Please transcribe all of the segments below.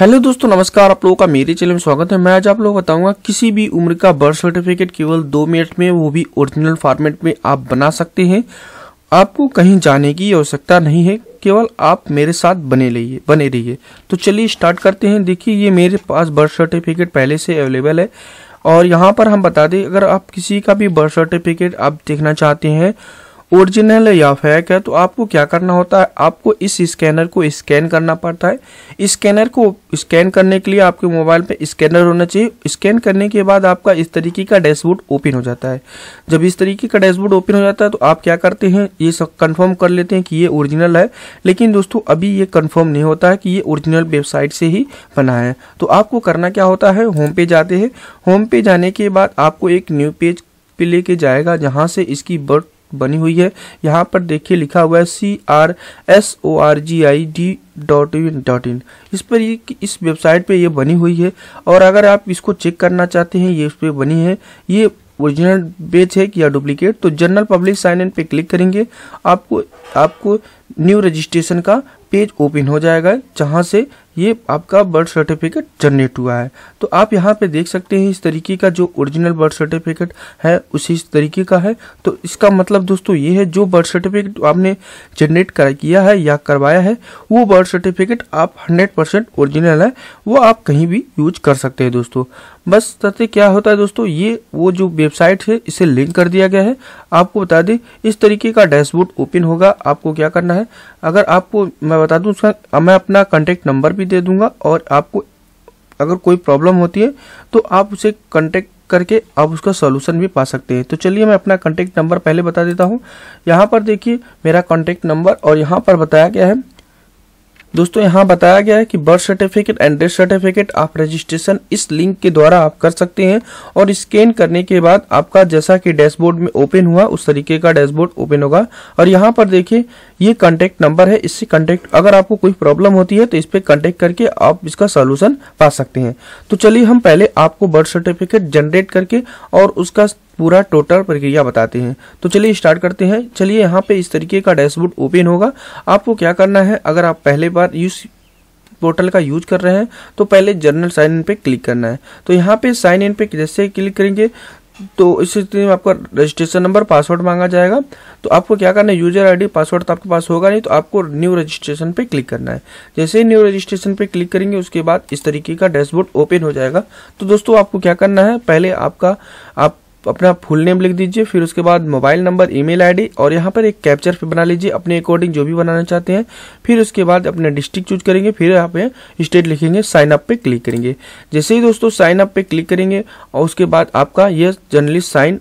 hello दोस्तों नमस्कार आप लोगों का मेरे चैनल में स्वागत है मैं आज आप लोग बताऊंगा किसी भी उम्र का बर्थ सर्टिफिकेट केवल दो मिनट में वो भी ओरिजिनल फॉर्मेट में आप बना सकते हैं आपको कहीं जाने की आवश्यकता नहीं है केवल आप मेरे साथ बने रहिए बने रहिए तो चलिए स्टार्ट करते हैं देखिए ये मेरे पास बर्थ सर्टिफिकेट पहले से अवेलेबल है और यहाँ पर हम बता दें अगर आप किसी का भी बर्थ सर्टिफिकेट आप देखना चाहते हैं ओरिजिनल है या फेक है तो आपको क्या करना होता है आपको इस स्कैनर को स्कैन करना पड़ता है स्कैनर को स्कैन करने के लिए आपके मोबाइल पे स्कैनर होना चाहिए स्कैन करने के बाद आपका इस तरीके का डैशबोर्ड ओपन हो जाता है जब इस तरीके का डैशबोर्ड ओपन हो जाता है तो आप क्या करते हैं ये सब कन्फर्म कर लेते हैं कि ये ओरिजिनल है लेकिन दोस्तों अभी ये कन्फर्म नहीं होता है कि ये ओरिजिनल वेबसाइट से ही बना है तो आपको करना क्या होता है होम पे जाते हैं होम पे जाने के बाद आपको एक न्यू पेज पे लेके जाएगा जहाँ से इसकी बर्थ बनी हुई है यहाँ पर देखिए लिखा हुआ है C R S O R G I D dot in dot in इस पर ये इस वेबसाइट पे ये बनी हुई है और अगर आप इसको चेक करना चाहते हैं ये इस पर बनी है ये ओरिजिनल बेच है या डुप्लीकेट तो जनरल पब्लिक साइन इन पे क्लिक करेंगे आपको आपको न्यू रजिस्ट्रेशन का पेज ओपन हो जाएगा जहाँ से ये आपका बर्थ सर्टिफिकेट जनरेट हुआ है तो आप यहाँ पे देख सकते हैं इस तरीके का जो ओरिजिनल बर्थ सर्टिफिकेट है उसी इस तरीके का है तो इसका मतलब दोस्तों ये है जो बर्थ सर्टिफिकेट आपने जनरेट कर किया है या करवाया है वो बर्थ सर्टिफिकेट आप हंड्रेड परसेंट ओरिजिनल है वो आप कहीं भी यूज कर सकते हैं दोस्तों बस तथ्य क्या होता है दोस्तों ये वो जो वेबसाइट है इसे लिंक कर दिया गया है आपको बता दें इस तरीके का डैशबोर्ड ओपन होगा आपको क्या करना है अगर आपको मैं बता दूं उसका मैं अपना कॉन्टेक्ट नंबर भी दे दूंगा और आपको अगर कोई प्रॉब्लम होती है तो आप उसे कॉन्टेक्ट करके आप उसका सोल्यूशन भी पा सकते हैं तो चलिए मैं अपना कॉन्टेक्ट नंबर पहले बता देता हूँ यहाँ पर देखिए मेरा कॉन्टेक्ट नंबर और यहाँ पर बताया गया है दोस्तों यहाँ बताया गया है कि birth certificate and death certificate आप रजिस्ट्रेशन इस लिंक के द्वारा आप कर सकते हैं और स्कैन करने के बाद आपका जैसा कि डैशबोर्ड में ओपन हुआ उस तरीके का डैशबोर्ड ओपन होगा और यहाँ पर देखिए ये कॉन्टेक्ट नंबर है इससे कॉन्टेक्ट अगर आपको कोई प्रॉब्लम होती है तो इस पर कॉन्टेक्ट करके आप इसका सोल्यूशन पा सकते हैं तो चलिए हम पहले आपको बर्थ सर्टिफिकेट जनरेट करके और उसका पूरा टोटल प्रक्रिया बताते हैं तो चलिए स्टार्ट करते हैं चलिए यहाँ पे इस तरीके का डैशबोर्ड ओपन होगा आपको क्या करना है अगर आप पहले बार यूज पोर्टल का यूज कर रहे हैं तो पहले जर्नल साइन इन पे क्लिक करना है तो यहाँ पे साइन इन पे जैसे क्लिक करेंगे तो इस स्थिति में आपका रजिस्ट्रेशन नंबर पासवर्ड मांगा जाएगा तो आपको क्या करना है यूजर आईडी पासवर्ड तो आपके पास होगा नहीं तो आपको न्यू रजिस्ट्रेशन पे क्लिक करना है जैसे ही न्यू रजिस्ट्रेशन पे क्लिक करेंगे उसके बाद इस तरीके का डैशबोर्ड ओपन हो जाएगा तो दोस्तों आपको क्या करना है पहले आपका आप अपना फुल नेम लिख दीजिए फिर उसके बाद मोबाइल नंबर ईमेल आईडी और यहाँ पर एक कैप्चर पे बना लीजिए अपने अकॉर्डिंग जो भी बनाना चाहते हैं फिर उसके बाद अपने डिस्ट्रिक्ट चूज करेंगे फिर यहाँ पे स्टेट लिखेंगे साइन अप पे क्लिक करेंगे जैसे ही दोस्तों साइन अप पे क्लिक करेंगे और उसके बाद आपका ये जर्नलिस्ट साइन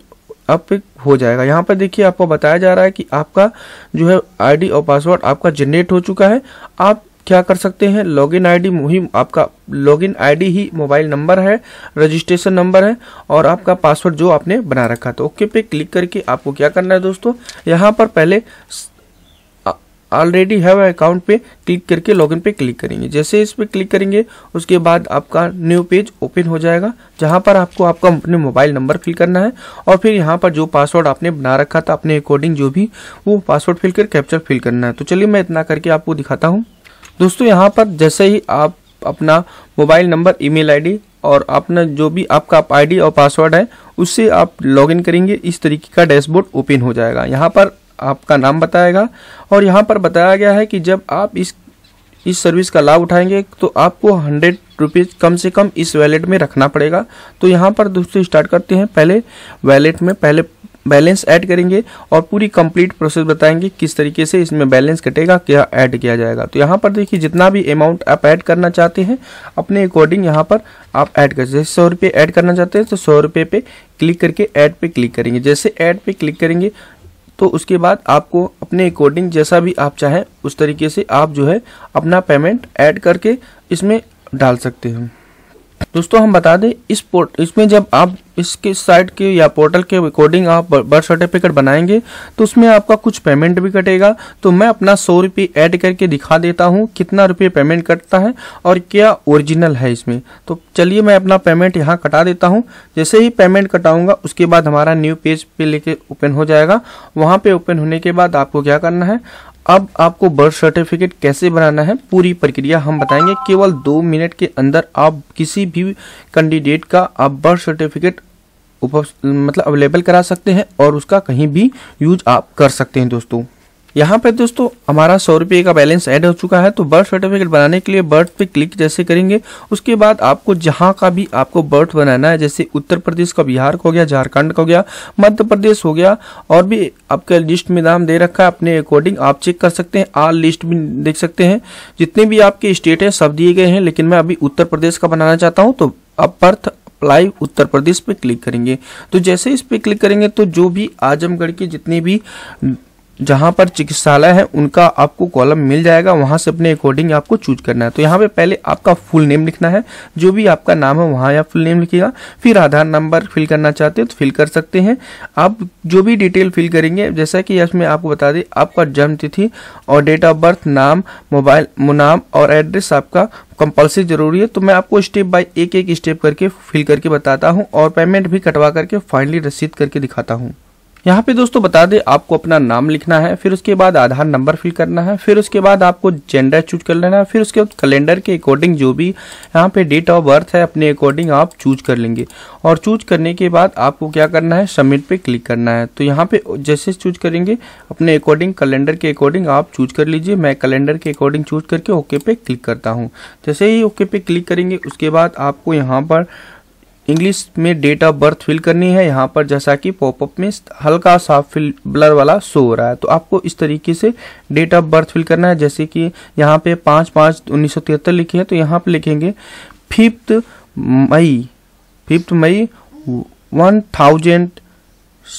अप हो जाएगा यहाँ पर देखिए आपको बताया जा रहा है कि आपका जो है आईडी और पासवर्ड आपका जनरेट हो चुका है आप क्या कर सकते हैं लॉगिन आईडी मुहिम आपका लॉगिन आईडी ही मोबाइल नंबर है रजिस्ट्रेशन नंबर है और आपका पासवर्ड जो आपने बना रखा था तो ओके पे क्लिक करके आपको क्या करना है दोस्तों यहाँ पर पहले ऑलरेडी हैव अकाउंट पे क्लिक करके लॉगिन पे क्लिक करेंगे जैसे इस पे क्लिक करेंगे उसके बाद आपका न्यू पेज ओपन हो जाएगा जहां पर आपको आपका अपने मोबाइल नंबर फिल करना है और फिर यहां पर जो पासवर्ड आपने बना रखा था अपने अकॉर्डिंग जो भी वो पासवर्ड फिल कर कैप्चर फिल करना है तो चलिए मैं इतना करके आपको दिखाता हूँ दोस्तों यहाँ पर जैसे ही आप अपना मोबाइल नंबर ईमेल आईडी और अपना जो भी आपका आईडी और पासवर्ड है उससे आप लॉगिन करेंगे इस तरीके का डैशबोर्ड ओपन हो जाएगा यहाँ पर आपका नाम बताएगा और यहाँ पर बताया गया है कि जब आप इस इस सर्विस का लाभ उठाएंगे तो आपको हंड्रेड रुपीज़ कम से कम इस वैलेट में रखना पड़ेगा तो यहाँ पर दोस्तों स्टार्ट करते हैं पहले वैलेट में पहले बैलेंस ऐड करेंगे और पूरी कंप्लीट प्रोसेस बताएंगे किस तरीके से इसमें बैलेंस कटेगा क्या ऐड किया जाएगा तो यहाँ पर देखिए जितना भी अमाउंट आप ऐड करना चाहते हैं अपने अकॉर्डिंग यहाँ पर आप ऐड कर जैसे सौ रुपये ऐड करना चाहते हैं तो सौ रुपये पे क्लिक करके ऐड पे क्लिक करेंगे जैसे ऐड पे क्लिक करेंगे तो उसके बाद आपको अपने अकॉर्डिंग जैसा भी आप चाहें उस तरीके से आप जो है अपना पेमेंट ऐड करके इसमें डाल सकते हैं दोस्तों हम बता दें इस पोर्ट इसमें जब आप इसके साइट के या पोर्टल के अकॉर्डिंग आप बर्थ सर्टिफिकेट बनाएंगे तो उसमें आपका कुछ पेमेंट भी कटेगा तो मैं अपना सौ रुपये ऐड करके दिखा देता हूँ कितना रुपये पेमेंट कटता है और क्या ओरिजिनल है इसमें तो चलिए मैं अपना पेमेंट यहाँ कटा देता हूँ जैसे ही पेमेंट कटाऊँगा उसके बाद हमारा न्यू पेज पे लेके ओपन हो जाएगा वहाँ पे ओपन होने के बाद आपको क्या करना है अब आपको बर्थ सर्टिफिकेट कैसे बनाना है पूरी प्रक्रिया हम बताएंगे केवल दो मिनट के अंदर आप किसी भी कैंडिडेट का आप बर्थ सर्टिफिकेट मतलब अवेलेबल करा सकते हैं और उसका कहीं भी यूज आप कर सकते हैं दोस्तों यहाँ पर दोस्तों हमारा सौ रुपये का बैलेंस ऐड हो चुका है तो बर्थ सर्टिफिकेट बनाने के लिए बर्थ पे क्लिक जैसे करेंगे उसके बाद आपको जहाँ का भी आपको बर्थ बनाना है जैसे उत्तर प्रदेश का बिहार का हो गया झारखंड का हो गया मध्य प्रदेश हो गया और भी आपके लिस्ट में नाम दे रखा है अपने अकॉर्डिंग आप चेक कर सकते हैं आल लिस्ट भी देख सकते हैं जितने भी आपके स्टेट हैं सब दिए गए हैं लेकिन मैं अभी उत्तर प्रदेश का बनाना चाहता हूँ तो अब बर्थ अप्लाई उत्तर प्रदेश पे क्लिक करेंगे तो जैसे इस पे क्लिक करेंगे तो जो भी आजमगढ़ के जितने भी जहाँ पर चिकित्सालय है उनका आपको कॉलम मिल जाएगा वहाँ से अपने अकॉर्डिंग आपको चूज करना है तो यहाँ पे पहले आपका फुल नेम लिखना है जो भी आपका नाम है वहाँ आप फुल नेम लिखिएगा फिर आधार नंबर फिल करना चाहते हो तो फिल कर सकते हैं आप जो भी डिटेल फिल करेंगे जैसा कि इसमें आपको बता दें आपका जन्म तिथि और डेट ऑफ बर्थ नाम मोबाइल नाम और एड्रेस आपका कंपल्सरी जरूरी है तो मैं आपको स्टेप बाय एक एक स्टेप करके फिल करके बताता हूँ और पेमेंट भी कटवा करके फाइनली रसीद करके दिखाता हूँ यहाँ पे दोस्तों बता दे आपको अपना नाम लिखना है फिर उसके बाद आधार नंबर फिल करना है फिर उसके बाद आपको जेंडर चूज कर लेना है फिर उसके बाद कैलेंडर के अकॉर्डिंग जो भी यहाँ पे डेट ऑफ बर्थ है अपने अकॉर्डिंग आप चूज कर लेंगे और चूज करने के बाद आपको क्या करना है सबमिट पे क्लिक करना है तो यहाँ पे जैसे चूज करेंगे अपने अकॉर्डिंग कैलेंडर के अकॉर्डिंग आप चूज कर लीजिए मैं कैलेंडर के अकॉर्डिंग चूज करके ओके पे क्लिक करता हूँ जैसे ही ओके पे क्लिक करेंगे उसके बाद आपको यहाँ पर इंग्लिश में डेट ऑफ बर्थ फिल करनी है यहाँ पर जैसा कि पॉपअप में हल्का सा फिल ब्लर वाला शो हो रहा है तो आपको इस तरीके से डेट ऑफ बर्थ फिल करना है जैसे कि यहाँ पे पाँच पाँच उन्नीस सौ तिहत्तर लिखे हैं तो यहाँ पे लिखेंगे fifth May fifth May one thousand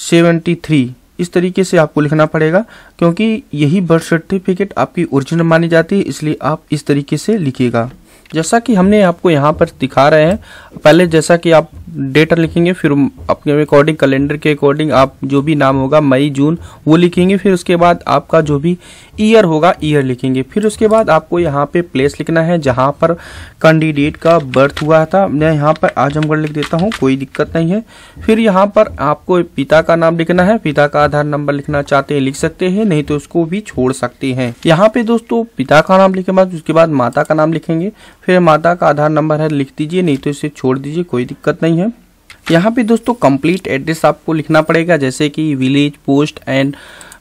seventy three इस तरीके से आपको लिखना पड़ेगा क्योंकि यही बर्थ सर्टिफिकेट आपकी ओरिजिनल मानी जाती है इसलिए आप इस तरीके से लिखिएगा जैसा कि हमने आपको यहाँ पर दिखा रहे हैं पहले जैसा कि आप डेटा लिखेंगे फिर अपने अकॉर्डिंग कैलेंडर के अकॉर्डिंग आप जो भी नाम होगा मई जून वो लिखेंगे फिर उसके बाद आपका जो भी ईयर होगा ईयर लिखेंगे फिर उसके बाद आपको यहाँ पे प्लेस लिखना है जहाँ पर कैंडिडेट का बर्थ हुआ था मैं यहाँ पर आजमगढ़ लिख देता हूँ कोई दिक्कत नहीं है फिर यहाँ पर आपको पिता का नाम लिखना है पिता का आधार नंबर लिखना चाहते हैं लिख सकते हैं नहीं तो उसको भी छोड़ सकते हैं यहाँ पे दोस्तों पिता का नाम लिखे बाद उसके बाद माता का नाम लिखेंगे फिर माता का आधार नंबर है लिख दीजिए नहीं तो इसे छोड़ दीजिए कोई दिक्कत नहीं है यहाँ पे दोस्तों कंप्लीट एड्रेस आपको लिखना पड़ेगा जैसे कि विलेज पोस्ट एंड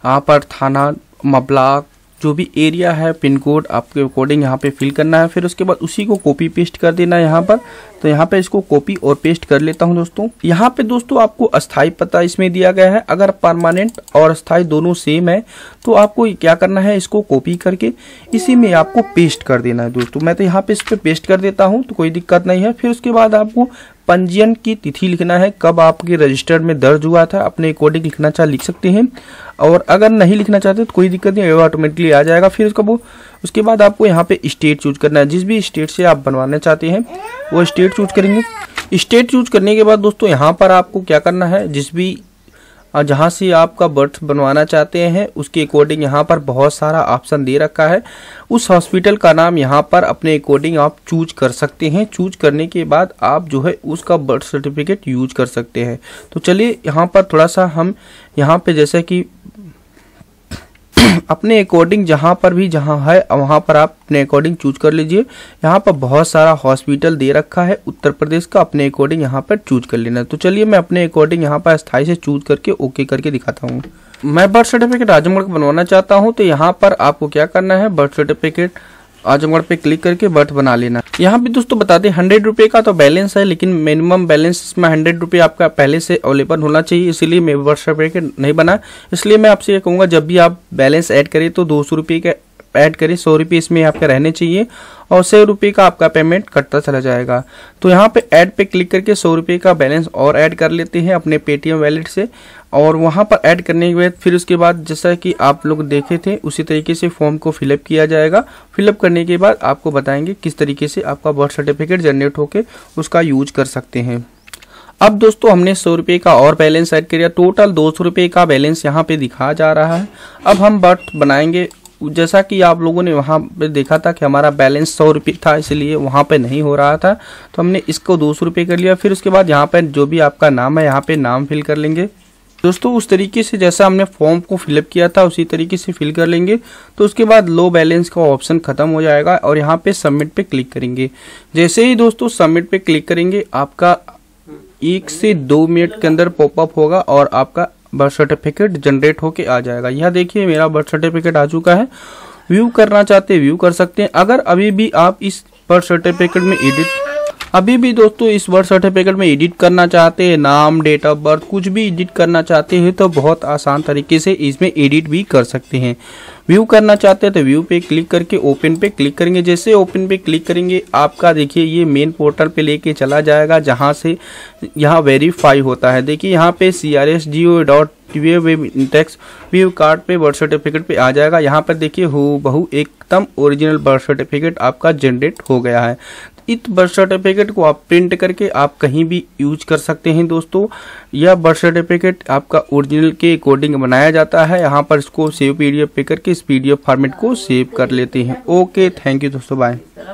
यहाँ पर थाना मबलाक जो भी एरिया है पिन कोड आपके अकॉर्डिंग यहाँ पे फिल करना है फिर उसके बाद उसी को कॉपी पेस्ट कर देना है यहाँ पर तो यहाँ पे इसको कॉपी और पेस्ट कर लेता हूँ दोस्तों यहाँ पे दोस्तों आपको अस्थाई पता इसमें दिया गया है अगर परमानेंट और अस्थाई दोनों सेम है तो आपको क्या करना है इसको कॉपी करके इसी में आपको पेस्ट कर देना है दोस्तों मैं तो यहाँ पे इस पर पे पेस्ट कर देता हूँ तो कोई दिक्कत नहीं है फिर उसके बाद आपको पंजीयन की तिथि लिखना है कब आपके रजिस्टर में दर्ज हुआ था अपने अकॉर्डिंग लिखना चाह लिख सकते हैं और अगर नहीं लिखना चाहते तो कोई दिक्कत नहीं ऑटोमेटिकली आ जाएगा फिर उसका वो उसके बाद आपको यहाँ पे स्टेट चूज करना है जिस भी स्टेट से आप बनवाना चाहते हैं वो स्टेट चूज करेंगे स्टेट चूज करने के बाद दोस्तों यहाँ पर आपको क्या करना है जिस भी और जहाँ से आपका बर्थ बनवाना चाहते हैं उसके अकॉर्डिंग यहाँ पर बहुत सारा ऑप्शन दे रखा है उस हॉस्पिटल का नाम यहाँ पर अपने अकॉर्डिंग आप चूज कर सकते हैं चूज करने के बाद आप जो है उसका बर्थ सर्टिफिकेट यूज कर सकते हैं तो चलिए यहाँ पर थोड़ा सा हम यहाँ पे जैसे कि अपने अकॉर्डिंग जहाँ पर भी जहाँ है वहाँ पर आप अपने अकॉर्डिंग चूज कर लीजिए यहाँ पर बहुत सारा हॉस्पिटल दे रखा है उत्तर प्रदेश का अपने अकॉर्डिंग यहाँ पर चूज कर लेना तो चलिए मैं अपने अकॉर्डिंग यहाँ पर स्थाई से चूज करके ओके करके दिखाता हूँ मैं बर्थ सर्टिफिकेट आजमगढ़ बनवाना चाहता हूँ तो यहाँ पर आपको क्या करना है बर्थ सर्टिफिकेट आजमगढ़ पे क्लिक करके बर्थ बना लेना यहाँ पे दोस्तों बता दें हंड्रेड रुपये का तो बैलेंस है लेकिन मिनिमम बैलेंस में हंड्रेड रुपये आपका पहले से अवेलेबल होना चाहिए इसीलिए मैं वर्ष सर्टिफिकेट नहीं बना इसलिए मैं आपसे ये कहूँगा जब भी आप बैलेंस ऐड करें तो दो सौ रुपये का ऐड करें सौ रुपये इसमें आपके रहने चाहिए और सौ रुपये का आपका पेमेंट कटता चला जाएगा तो यहाँ पे ऐड पे क्लिक करके सौ रुपये का बैलेंस और ऐड कर लेते हैं अपने पेटीएम वैलेट से और वहाँ पर ऐड करने के बाद फिर उसके बाद जैसा कि आप लोग देखे थे उसी तरीके से फॉर्म को फिलअप किया जाएगा फिलअप करने के बाद आपको बताएंगे किस तरीके से आपका बर्थ सर्टिफिकेट जनरेट होकर उसका यूज कर सकते हैं अब दोस्तों हमने सौ रुपये का और बैलेंस ऐड किया टोटल दो सौ रुपये का बैलेंस यहाँ पे दिखा जा रहा है अब हम बर्थ बनाएंगे जैसा कि आप लोगों ने वहाँ पे देखा था कि हमारा बैलेंस सौ रुपये था इसलिए वहाँ पे नहीं हो रहा था तो हमने इसको दो सौ रुपये कर लिया फिर उसके बाद यहाँ पे जो भी आपका नाम है यहाँ पे नाम फिल कर लेंगे दोस्तों उस तरीके से जैसा हमने फॉर्म को फिलअप किया था उसी तरीके से फिल कर लेंगे तो उसके बाद लो बैलेंस का ऑप्शन खत्म हो जाएगा और यहाँ पे सबमिट पे क्लिक करेंगे जैसे ही दोस्तों सबमिट पे क्लिक करेंगे आपका एक से दो मिनट के अंदर पॉपअप होगा और आपका बर्थ सर्टिफिकेट जनरेट होके आ जाएगा यह देखिए मेरा बर्थ सर्टिफिकेट आ चुका है व्यू करना चाहते व्यू कर सकते हैं अगर अभी भी आप इस बर्थ सर्टिफिकेट में एडिट अभी भी दोस्तों इस बर्थ सर्टिफिकेट में एडिट करना चाहते हैं नाम डेट ऑफ बर्थ कुछ भी एडिट करना चाहते हैं तो बहुत आसान तरीके से इसमें एडिट भी कर सकते हैं व्यू करना चाहते हैं तो व्यू पे क्लिक करके ओपन पे क्लिक करेंगे जैसे ओपन पे क्लिक करेंगे आपका देखिए ये मेन पोर्टल पे लेके चला जाएगा जहाँ से यहाँ वेरीफाई होता है देखिए यहाँ पे C R S G O dot web इंटेक्स कार्ड पे बर्थ सर्टिफिकेट पे आ जाएगा यहाँ पर देखिए हो बहु एकदम ओरिजिनल बर्थ सर्टिफिकेट आपका जनरेट हो गया है इस बर्थ सर्टिफिकेट को आप प्रिंट करके आप कहीं भी यूज कर सकते हैं दोस्तों यह बर्थ सर्टिफिकेट आपका ओरिजिनल के अकॉर्डिंग बनाया जाता है यहाँ पर इसको सेव पीडीएफ पे करके इस पीडीएफ फॉर्मेट को सेव कर लेते हैं ओके थैंक यू दोस्तों बाय